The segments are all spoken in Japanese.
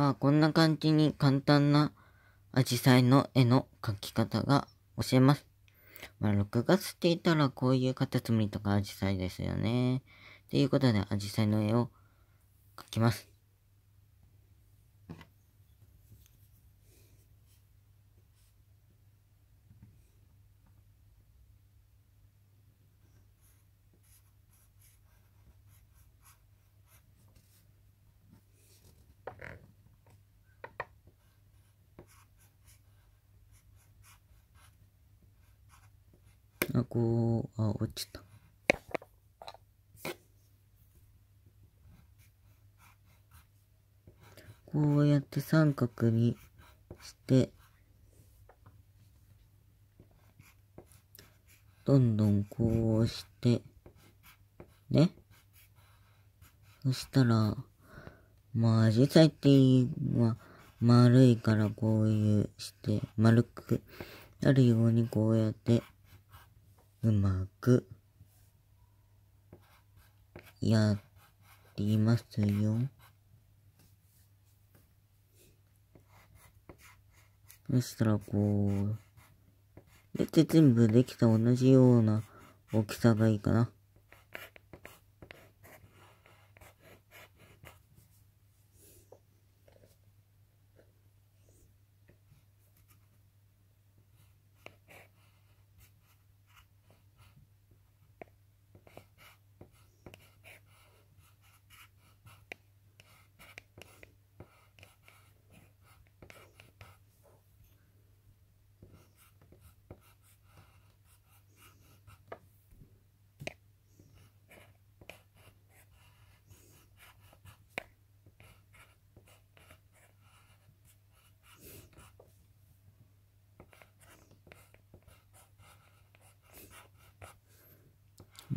まあこんな感じに簡単なアジサイの絵の描き方が教えます。まあ6月って言ったらこういうカタツムリとかアジサイですよね。ということでアジサイの絵を描きます。あ、こう、あ、落ちた。こうやって三角にして、どんどんこうして、ね。そしたら、まあ、アジサイっていうのは丸いからこういうして、丸くなるようにこうやってうまくやりますよ。そしたらこう、で、て全部できた同じような大きさがいいかな。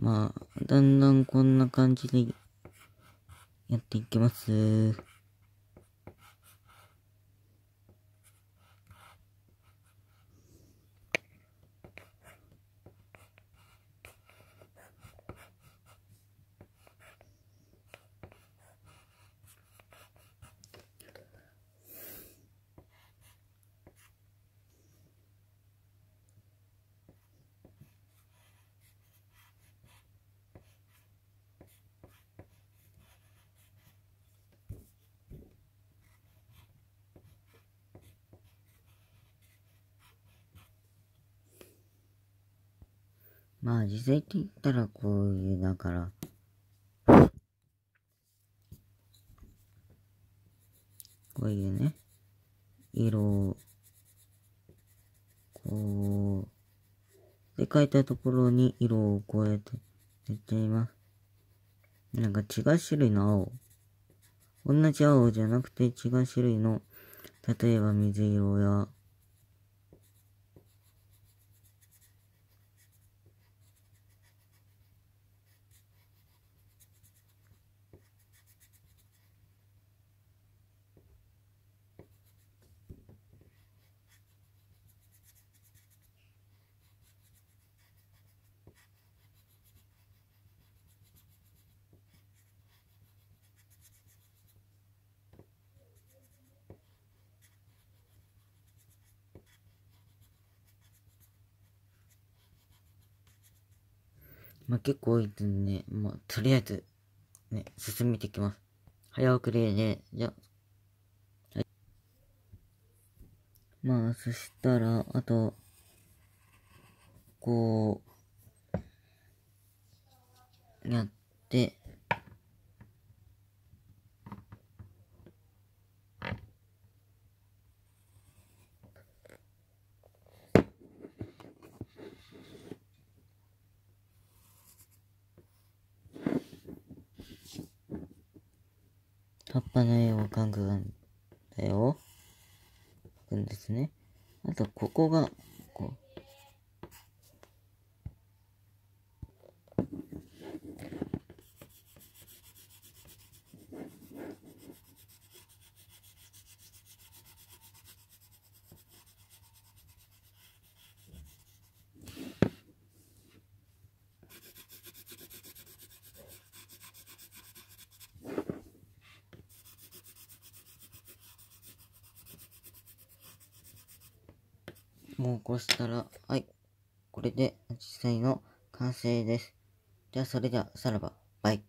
まあ、だんだんこんな感じでやっていきます。まあ実際って言ったらこういう、だから、こういうね、色を、こう、で、書いたところに色をこうやって塗っています。なんか違う種類の青。同じ青じゃなくて違う種類の、例えば水色やまあ、結構多いですね。まあ、とりあえず、ね、進めていきます。早送りで、ね、じゃはい。まあ、そしたら、あと、こう、やって、葉っぱの絵を描くんだよ。描くんですね。あと、ここが、こもうこうしたら、はい。これで実際の完成です。ではそれでは、さらば、バイ。